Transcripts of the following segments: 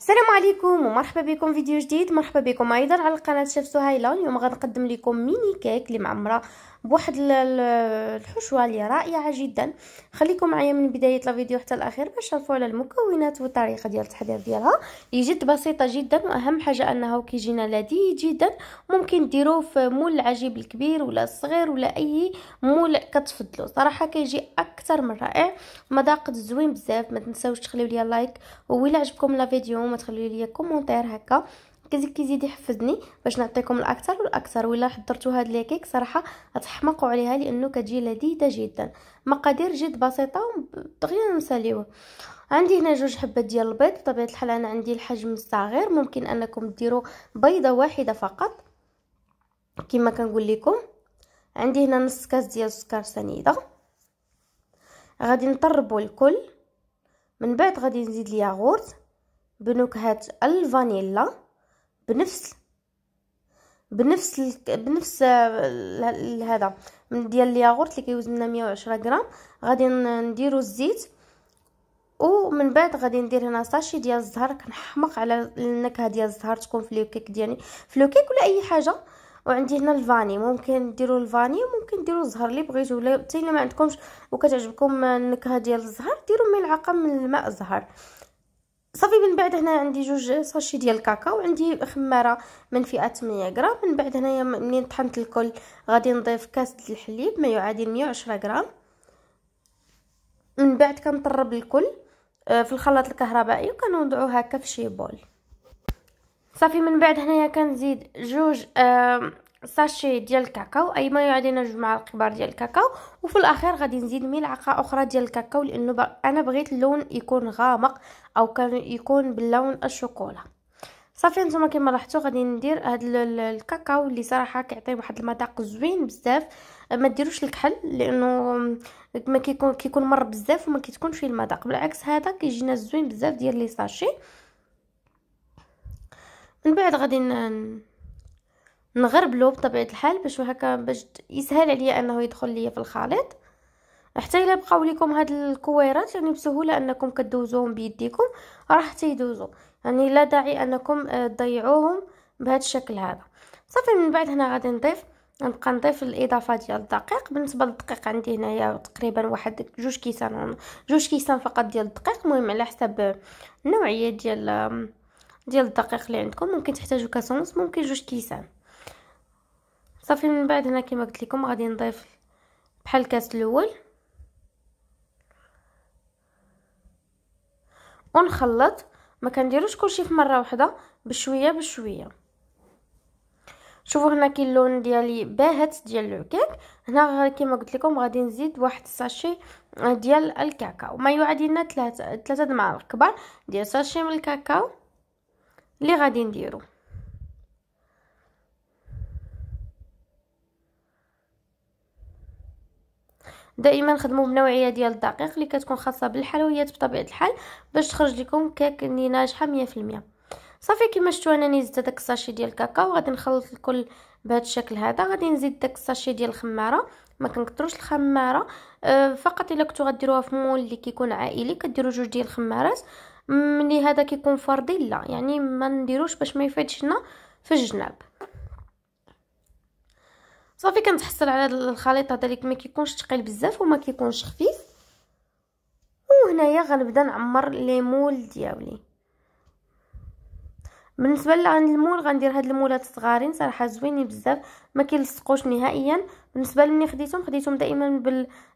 السلام عليكم ومرحبا بكم فيديو جديد مرحبا بكم ايضا على قناه شيف سهيله اليوم غنقدم لكم ميني كيك اللي معمره بواحد الحشوه اللي رائعه جدا خليكم معايا من بدايه الفيديو حتى الاخير باش تعرفوا على المكونات والطريقه ديال التحضير ديالها اللي جد بسيطه جدا واهم حاجه انه كيجينا لذيذ جدا ممكن ديروه في مول العجيب الكبير ولا الصغير ولا اي مول كتفضلوا صراحه كيجي اكثر من رائع مذاق زوين بزاف ما تنساوش تخليو لي لايك ويلا عجبكم لا فيديو ما تخليو لي كومونتير هكا كزيد كيزيد يحفزني باش نعطيكم الاكثر والاكثر ولا حضرتوا هاد لي كيك صراحه غتحمقوا عليها لانه كتجي لذيذه جدا مقادير جد بسيطه دغيا نساليوه عندي هنا جوج حبات ديال البيض بطبيعه الحال انا عندي الحجم الصغير ممكن انكم ديروا بيضه واحده فقط كما كنقول لكم عندي هنا نص كاس ديال السكر سنيده غادي نطربوا الكل من بعد غادي نزيد الياغورت بنكهه الفانيلا بنفس بنفس ال... بنفس هذا من ديال الياغورت اللي كيوزننا 110 غرام غادي نديرو الزيت ومن بعد غادي ندير هنا ساشي ديال الزهر كنحمق على النكهه ديال الزهر تكون في الكيك ديالي في الكيك ولا اي حاجه وعندي هنا الفاني ممكن ديروا الفاني ممكن ديروا الزهر اللي بغيتو ولا حتى الا ما عندكمش وكتعجبكم النكهه ديال الزهر ديروا ملعقه من الماء الزهر صافي من بعد هنا عندي جوج صاشي ديال الكاكاو عندي خماره من فئه 8 غرام من بعد هنايا منين طحنت الكل غادي نضيف كاس ديال الحليب ما يعادل 110 غرام من بعد كنطرب الكل آه، في الخلاط الكهربائي وكنوضعو هكا في شي بول صافي من بعد هنايا كنزيد جوج آه، ساشي ديال الكاكاو اي ما يعادلنا جوج معالق كبار ديال الكاكاو وفي الاخير غادي نزيد ملعقه اخرى ديال الكاكاو لانه بغ... انا بغيت اللون يكون غامق او كان يكون باللون الشوكولا صافي نتوما كما لاحظتوا غادي ندير هاد الكاكاو اللي صراحه كيعطي واحد المذاق زوين بزاف ما ديروش الكحل لانه ما كيكون كيكون مر بزاف وما كتكونش فيه المذاق بالعكس هذا كيجينا زوين بزاف ديال لي ساشي من بعد غادي ن... نغربلو بطبيعه الحال باش هكا باش يسهل عليا انه يدخل ليا في الخليط حتى الا بقاو لكم هاد الكويرات يعني بسهوله انكم كدوزوهم بيديكم راه حتى يدوزو يعني لا داعي انكم آه، تضيعوهم بهذا الشكل هذا صافي من بعد هنا غادي نضيف نبقى نضيف الاضافه ديال الدقيق بالنسبه للدقيق عندي هنايا تقريبا واحد جوج كيسان جوج كيسان فقط ديال الدقيق المهم على حسب النوعيه ديال ديال الدقيق اللي عندكم ممكن تحتاجوا كاسونس ممكن جوج كيسان صافي من بعد هنا كما قلت لكم غادي نضيف بحال الكاس الاول ونخلط ما كنديروش كلشي في مره واحده بشويه بشويه شوفوا هنا كي اللون ديالي باهت ديال العكاك هنا كما قلت لكم غادي نزيد واحد الساشي ديال الكاكاو ما يعادل لنا ثلاثه ثلاثه المعالق كبار ديال ساشي من الكاكاو اللي غادي نديرو دائما خدموا بنوعيه ديال الدقيق اللي كتكون خاصه بالحلويات بطبيعه الحال باش تخرج لكم كيك اللي ناجحه 100% صافي كما شفتوا انا نزيد داك الساشي ديال الكاكاو غادي نخلط الكل بهذا الشكل هذا غادي نزيد داك الساشي ديال الخماره ما كنكثروش الخماره أه، فقط الا كنتو غديروها في مول اللي كيكون عائلي كديروا جوج ديال الخمارات ملي هذا كيكون فردي لا يعني ما نديروش باش ما يفادش لنا في الجناب صافي كنتحصل على هذا الخليط هذا اللي ما كيكونش ثقيل بزاف وما كيكونش خفيف وهنايا غنبدا نعمر لي مول ديالي بالنسبه المول غندير هاد المولات صغارين صراحه زوينين بزاف ما كيلصقوش نهائيا بالنسبه لمني خديتهم خديتهم دائما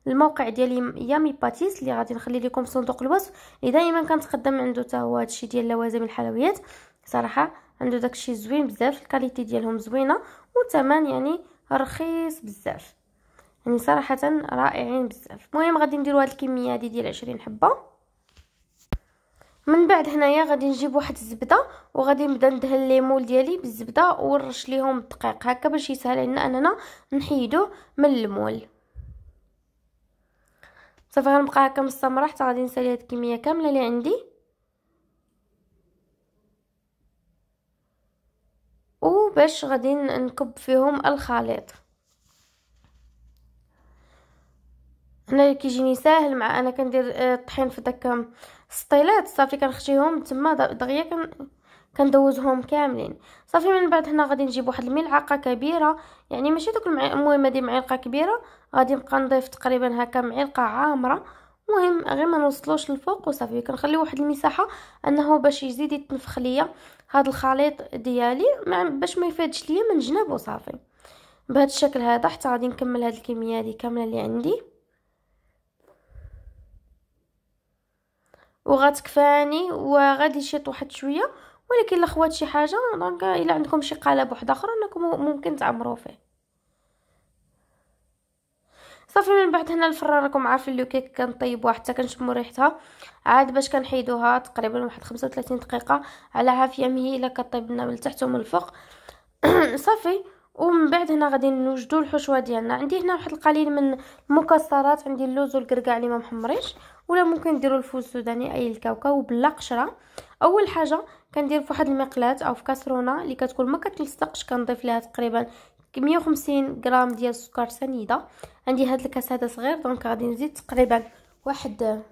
بالموقع ديالي يامي باتيس اللي غادي نخلي لكم في صندوق الوصف اللي دائما كنتقدم عنده حتى هو هادشي ديال لوازم الحلويات صراحه عنده داكشي زوين بزاف الكاليتي ديالهم زوينه والثمن يعني رخيص بزاف يعني صراحه رائعين بزاف المهم غادي نديرو هاد الكميه هادي ديال 20 حبه من بعد هنايا غادي نجيب واحد الزبده وغادي نبدا ندهن لي مول ديالي بالزبده ونرش ليهم الدقيق هكا باش يسهل علينا اننا نحيدوه من المول صافي غنبقى هكا مستمره حتى غادي نسالي هاد الكميه كامله اللي عندي وباش غادي نكب فيهم الخليط هنا كيجيني ساهل مع انا كندير الطحين آه، في داك السطيلات صافي كنخشيهم تما دغيا كن كندوزهم كاملين صافي من بعد هنا غادي نجيب واحد الملعقه كبيره يعني ماشي دوك المهم هذه معلقه كبيره غادي نبقى نضيف تقريبا هكا معلقه عامره مهم غير ما نوصلوش للفوق وصافي كنخلي واحد المساحه انه باش يزيد يتنفخ ليا هذا الخليط ديالي باش ما يفادش ليا من جناب وصافي بهذا الشكل هذا حتى غادي نكمل هذه الكميه هذه كامله اللي عندي وغتكفاني وغادي شيط واحد شويه ولكن الاخوات شي حاجه دونك الا عندكم شي قالب واحد اخر انكم ممكن تعمروا فيه صافي من بعد هنا الفران راكم عارفين لو كيك كنطيبوها حتى كنشمو ريحتها عاد باش كنحيدوها تقريبا واحد 35 دقيقه على عافيه الا كطيب لنا من التحت ومن الفوق صافي ومن بعد هنا غادي نوجدو الحشوه ديالنا عندي هنا واحد القليل من المكسرات عندي اللوز والكركاع اللي ما محمريش ولا ممكن ديروا الفول السوداني اي الكاوكاو بلا قشره اول حاجه كندير في واحد المقلاه او في كاسرونه اللي كتكون ما كتلصقش كنضيف ليها تقريبا مية وخمسين غرام ديال السكر سنيده عندي هاد الكاس هذا صغير دونك غادي نزيد تقريبا واحد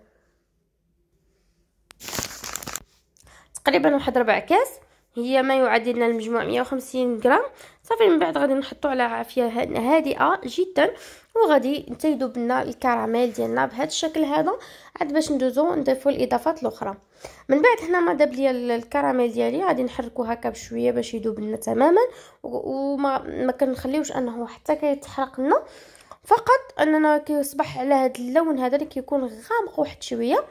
تقريبا واحد ربع كاس هي ما يعادلنا المجموع 150 غرام صافي من بعد غادي نحطو على عافيه هادئه جدا وغادي نتايدو بنا الكراميل ديالنا بهذا الشكل هذا عاد باش ندوزو نضيفو الاضافات الاخرى من بعد هنا ما داب ليا الكراميل ديالي غادي نحركو هكا بشويه باش يذوب لنا تماما وما ما كنخليوش انه حتى كيتحرق لنا فقط اننا كيصبح على هذا اللون هذا اللي كيكون غامق واحد شويه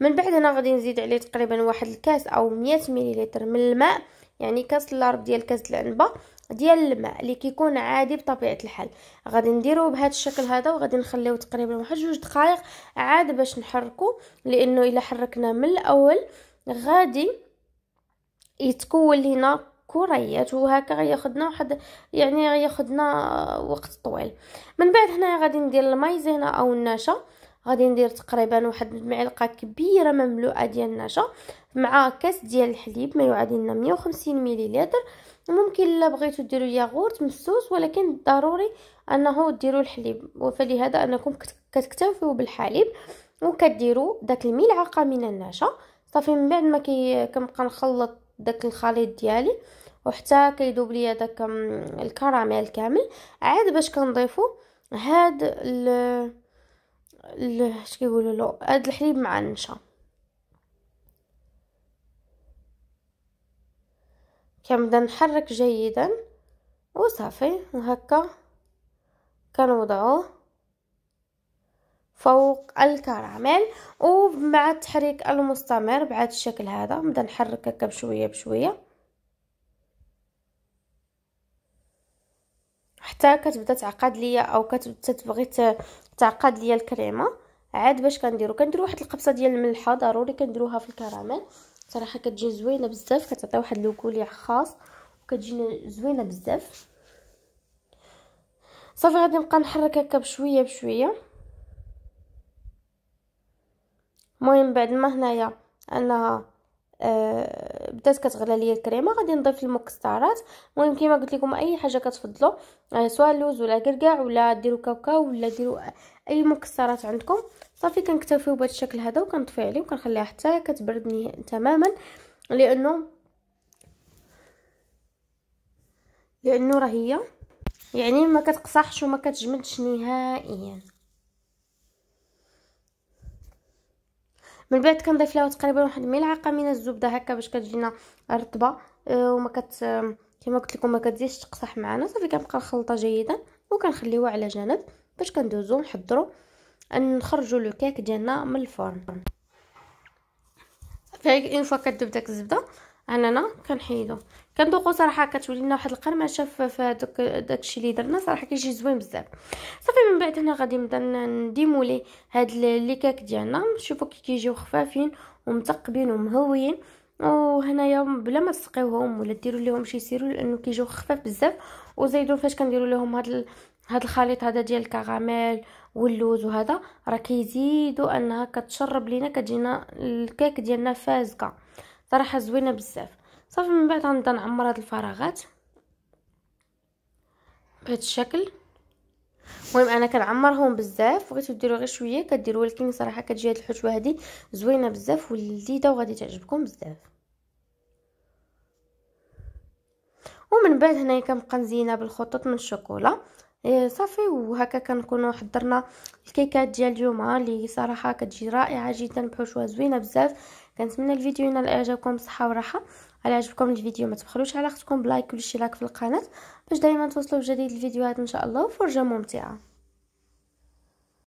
من بعد هنا غادي نزيد عليه تقريبا واحد الكاس او 100 مليلتر من الماء يعني كاس لارب ديال كاس العنبه ديال الماء اللي كيكون عادي بطبيعه الحال غادي نديرو بهذا الشكل هذا وغادي نخليه تقريبا واحد جوج دقائق عاد باش نحركو لانه الا حركنا من الاول غادي يتكون لينا كريات وهكا غياخدنا واحد يعني غياخدنا وقت طويل من بعد هنايا غادي ندير الماي او النشا غادي ندير تقريبا واحد المعلقه كبيره مملوءه ديال النشا مع كاس ديال الحليب ما يعادل 150 مليلتر ممكن الا بغيتو ديروا ياغورت مسوس ولكن ضروري انه ديروا الحليب فلهذا انكم كتكتفوا بالحليب وكديروا داك الملعقه من النشا صافي من بعد ما كنبقى نخلط داك الخليط ديالي وحتى كيذوب ليا داك الكراميل كامل عاد باش كنضيفو هاد ال اش كيقولوا له هاد الحليب مع النشا كنبدا نحرك جيدا وصافي هكا كنوضعوه فوق الكراميل ومع التحريك المستمر بعد الشكل هذا نبدا نحرك هكا بشويه بشويه حتى كتبدا تعقد ليا او تبغي تعقد ليا الكريمه عاد باش كنديرو كنديرو واحد القبصه ديال الملحه ضروري كنديروها في الكراميل صراحه كتجي زوينه بزاف كتعطي واحد لوكولي خاص وكتجينا زوينه بزاف صافي غادي نبقى نحرك هكا بشويه بشويه المهم بعد ما هنايا انها آه بدات كتغلى ليا الكريمه غادي نضيف المكسرات المهم كما قلت لكم اي حاجه كتفضلوا آه، سواء اللوز ولا كركاع ولا ديروا كاوكاو ولا ديروا اي مكسرات عندكم صافي كنكتفيو بهذا الشكل هذا وكنطفي عليه وكنخليها حتى كتبرد تماما لانه لانه راه هي يعني ما كتقصحش وما كتجمدش نهائيا من بعد كنضيف لها تقريبا واحد ملعقه من الزبده هكا باش كتجينا رطبه أه، وما كت كما قلت لكم ما كتزيدش تقصح معنا صافي كنبقى الخلطه جيدا وكنخليوها على جنب باش كندوزو نحضروا نخرجوا لو كيك ديالنا من الفرن اون فوا كتذوب داك الزبده اننا كنحيدو كندوقو صراحه كتولي لنا واحد القرمشه في هذوك داكشي اللي درنا صراحه كيجي زوين بزاف صافي من بعد هنا غادي نبدا نديمولي هاد لي كاك ديالنا شوفو كي كيجيو خفافين ومثقبين ومهويين وهنايا بلا ما تسقيوهم ولا ديروا لهم شي سيرو لانه كيجيو خفاف بزاف وزيدوا فاش كنديروا لهم هاد هاد الخليط هذا ديال الكراميل واللوز وهذا راه كيزيدوا انها كتشرب لينا كتجينا الكيك ديالنا فازكه صراحه زوينه بزاف صافي من بعد غنبدا نعمر هاد الفراغات بهذا الشكل المهم انا كنعمرهم بزاف بغيتو ديروا غير شويه كديروا ولكن صراحه كتجي هاد الحشوه هادي زوينه بزاف ولذيذه وغادي تعجبكم بزاف ومن بعد هنايا كنبقى نزينها بالخطوط من الشوكولا إيه، صافي وهكا كنكونوا حضرنا الكيكات ديال اليوم آه، اللي صراحه كتجي رائعه جدا بحشوه زوينه بزاف كنتمنى الفيديو ينال اعجابكم بصحه وراحه على عجبكم الفيديو ما تبخلوش على اختكم بلايك ولا لايك في القناه باش دائما توصلوا بجديد الفيديوهات ان شاء الله وفرجه ممتعه